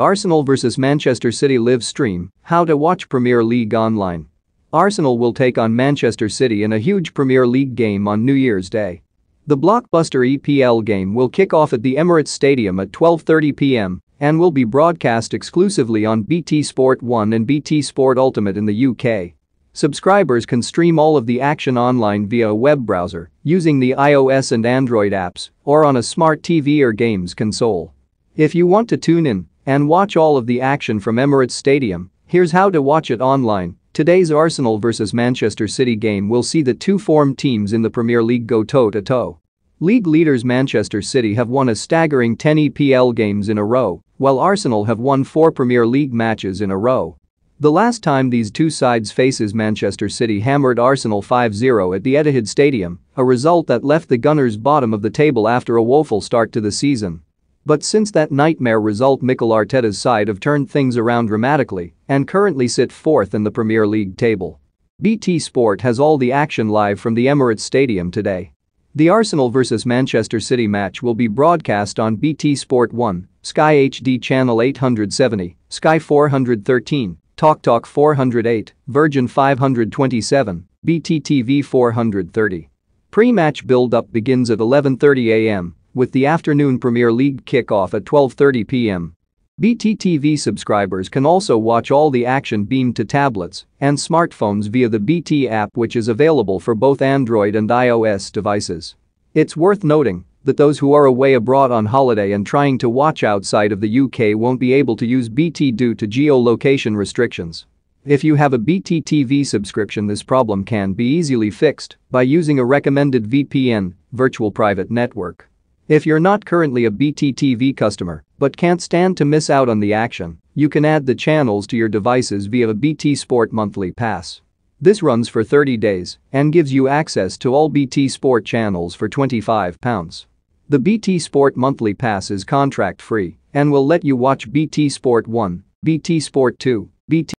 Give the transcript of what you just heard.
Arsenal vs Manchester City live stream, how to watch Premier League online. Arsenal will take on Manchester City in a huge Premier League game on New Year's Day. The blockbuster EPL game will kick off at the Emirates Stadium at 12:30 p.m. and will be broadcast exclusively on BT Sport 1 and BT Sport Ultimate in the UK. Subscribers can stream all of the action online via a web browser using the iOS and Android apps or on a smart TV or games console. If you want to tune in, and watch all of the action from Emirates Stadium, here's how to watch it online. Today's Arsenal vs Manchester City game will see the two form teams in the Premier League go toe-to-toe. League leaders Manchester City have won a staggering 10 EPL games in a row, while Arsenal have won four Premier League matches in a row. The last time these two sides faces Manchester City hammered Arsenal 5-0 at the Etihad Stadium, a result that left the Gunners bottom of the table after a woeful start to the season. But since that nightmare result Mikel Arteta's side have turned things around dramatically and currently sit fourth in the Premier League table. BT Sport has all the action live from the Emirates Stadium today. The Arsenal vs Manchester City match will be broadcast on BT Sport 1, Sky HD Channel 870, Sky 413, TalkTalk Talk 408, Virgin 527, BT TV 430. Pre-match build-up begins at 11.30 a.m with the afternoon Premier League kickoff at 12.30 p.m. BT TV subscribers can also watch all the action beamed to tablets and smartphones via the BT app which is available for both Android and iOS devices. It's worth noting that those who are away abroad on holiday and trying to watch outside of the UK won't be able to use BT due to geolocation restrictions. If you have a BT TV subscription this problem can be easily fixed by using a recommended VPN, virtual private network. If you're not currently a BTTV customer but can't stand to miss out on the action, you can add the channels to your devices via a BT Sport monthly pass. This runs for 30 days and gives you access to all BT Sport channels for £25. The BT Sport monthly pass is contract free and will let you watch BT Sport 1, BT Sport 2, BT